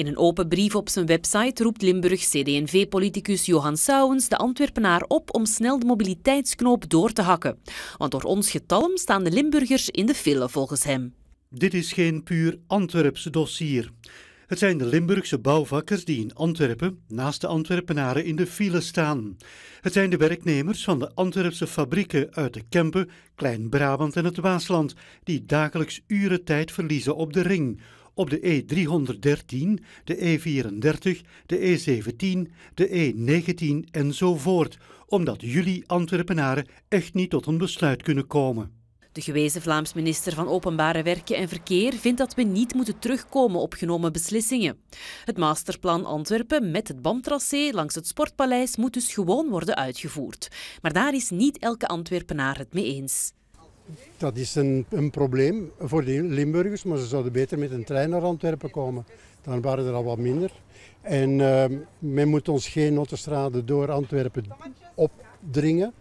In een open brief op zijn website roept Limburg CD&V-politicus Johan Souwens de Antwerpenaar op om snel de mobiliteitsknoop door te hakken. Want door ons getalm staan de Limburgers in de file volgens hem. Dit is geen puur Antwerps dossier. Het zijn de Limburgse bouwvakkers die in Antwerpen naast de Antwerpenaren in de file staan. Het zijn de werknemers van de Antwerpse fabrieken uit de Kempen, Klein-Brabant en het Waasland die dagelijks uren tijd verliezen op de ring op de E313, de E34, de E17, de E19 enzovoort, omdat jullie Antwerpenaren echt niet tot een besluit kunnen komen. De gewezen Vlaams minister van Openbare Werken en Verkeer vindt dat we niet moeten terugkomen op genomen beslissingen. Het masterplan Antwerpen met het BAM-tracé langs het Sportpaleis moet dus gewoon worden uitgevoerd. Maar daar is niet elke Antwerpenaar het mee eens dat is een, een probleem voor de Limburgers, maar ze zouden beter met een trein naar Antwerpen komen. Dan waren er al wat minder. En ehm, men moet ons geen autostraden door Antwerpen opdringen.